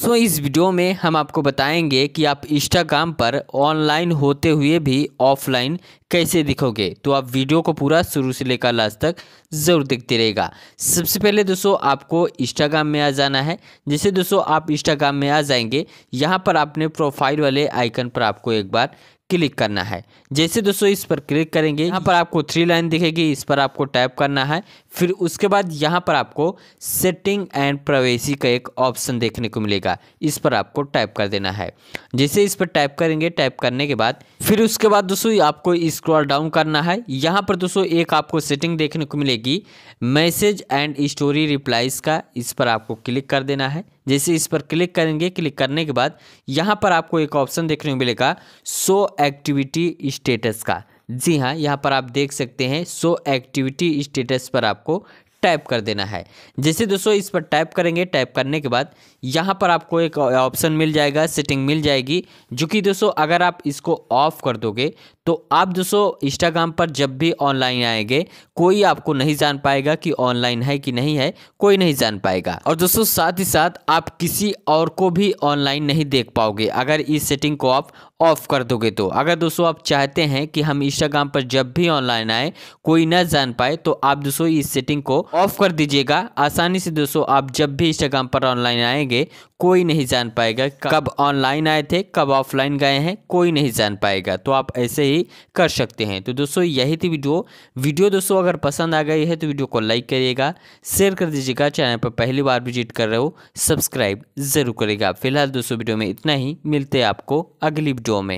दोस्तों इस वीडियो में हम आपको बताएंगे कि आप इंस्टाग्राम पर ऑनलाइन होते हुए भी ऑफलाइन कैसे दिखोगे तो आप वीडियो को पूरा शुरू से लेकर लास्ट तक ज़रूर देखते रहेगा सबसे पहले दोस्तों आपको इंस्टाग्राम में आ जाना है जैसे दोस्तों आप इंस्टाग्राम में आ जाएंगे यहाँ पर आपने प्रोफाइल वाले आइकन पर आपको एक बार क्लिक करना है जैसे दोस्तों इस पर क्लिक करेंगे यहाँ पर आपको थ्री लाइन दिखेगी इस पर आपको टैप करना है फिर उसके बाद यहाँ पर आपको सेटिंग एंड प्राइवेसी का एक ऑप्शन देखने को मिलेगा इस पर आपको टाइप कर देना है जैसे इस पर टाइप करेंगे टाइप करने के बाद फिर उसके बाद दोस्तों आपको इस स्क्रॉल डाउन करना है यहाँ पर दोस्तों एक आपको सेटिंग देखने को मिलेगी मैसेज एंड स्टोरी रिप्लाइज का इस पर आपको क्लिक कर देना है जैसे इस पर क्लिक करेंगे क्लिक करने के बाद यहाँ पर आपको एक ऑप्शन देखने को मिलेगा सो एक्टिविटी स्टेटस का जी हाँ यहाँ पर आप देख सकते हैं सो एक्टिविटी स्टेटस पर आपको टाइप कर देना है जैसे दोस्तों इस पर टाइप करेंगे टाइप करने के बाद यहाँ पर आपको एक ऑप्शन मिल जाएगा सेटिंग मिल जाएगी जो कि दोस्तों अगर आप इसको ऑफ कर दोगे तो आप दोस्तों इंस्टाग्राम पर जब भी ऑनलाइन आएंगे कोई आपको नहीं जान पाएगा कि ऑनलाइन है कि नहीं है कोई नहीं जान पाएगा और दोस्तों साथ ही साथ आप किसी और को भी ऑनलाइन नहीं देख पाओगे अगर इस सेटिंग को आप ऑफ़ कर दोगे तो अगर दोस्तों आप चाहते हैं कि हम इंस्टाग्राम पर जब भी ऑनलाइन आए कोई ना जान पाए तो आप दोस्तों इस सेटिंग को ऑफ़ कर दीजिएगा आसानी से दोस्तों आप जब भी इंस्टाग्राम पर ऑनलाइन आएंगे कोई नहीं जान पाएगा कब ऑनलाइन आए थे कब ऑफलाइन गए हैं कोई नहीं जान पाएगा तो आप ऐसे ही कर सकते हैं तो दोस्तों यही थी वीडियो वीडियो दोस्तों अगर पसंद आ गई है तो वीडियो को लाइक करिएगा शेयर कर दीजिएगा चैनल पर पहली बार विजिट कर रहे हो सब्सक्राइब ज़रूर करेगा फिलहाल दोस्तों वीडियो में इतना ही मिलते हैं आपको अगली वीडियो में